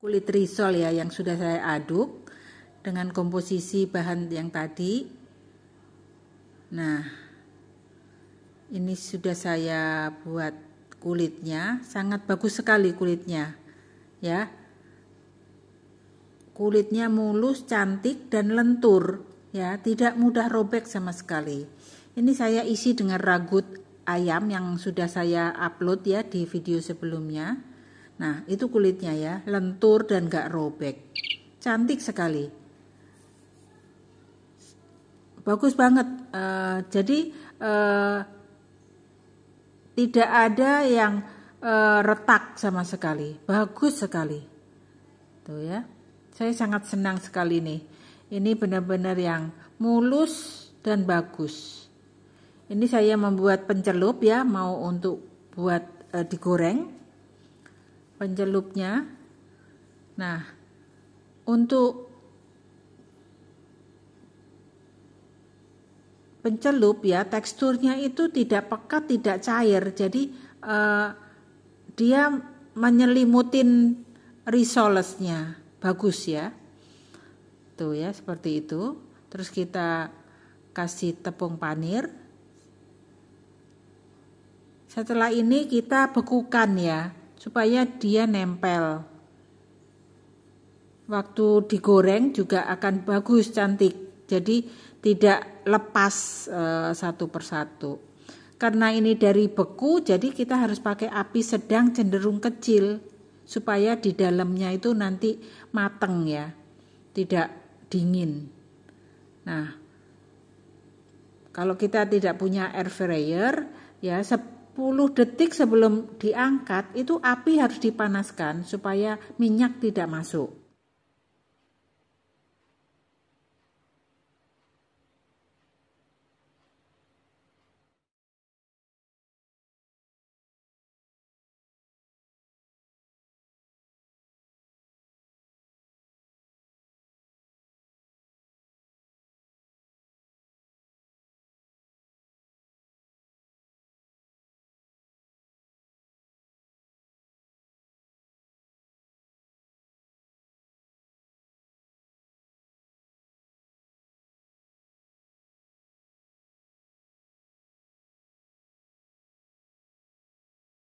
kulit risol ya yang sudah saya aduk dengan komposisi bahan yang tadi. Nah, ini sudah saya buat kulitnya, sangat bagus sekali kulitnya. Ya. Kulitnya mulus, cantik dan lentur, ya, tidak mudah robek sama sekali. Ini saya isi dengan ragut ayam yang sudah saya upload ya di video sebelumnya. Nah, itu kulitnya ya, lentur dan gak robek. Cantik sekali. Bagus banget. Uh, jadi uh, tidak ada yang uh, retak sama sekali. Bagus sekali. Tuh ya. Saya sangat senang sekali nih. Ini benar-benar yang mulus dan bagus. Ini saya membuat pencelup ya, mau untuk buat uh, digoreng pencelupnya. Nah, untuk pencelup ya teksturnya itu tidak pekat, tidak cair. Jadi eh, dia menyelimutin risolesnya. Bagus ya. Tuh ya, seperti itu. Terus kita kasih tepung panir. Setelah ini kita bekukan ya supaya dia nempel. Waktu digoreng juga akan bagus cantik, jadi tidak lepas e, satu persatu. Karena ini dari beku, jadi kita harus pakai api sedang cenderung kecil supaya di dalamnya itu nanti mateng ya, tidak dingin. Nah, kalau kita tidak punya air fryer ya 10 detik sebelum diangkat itu api harus dipanaskan supaya minyak tidak masuk.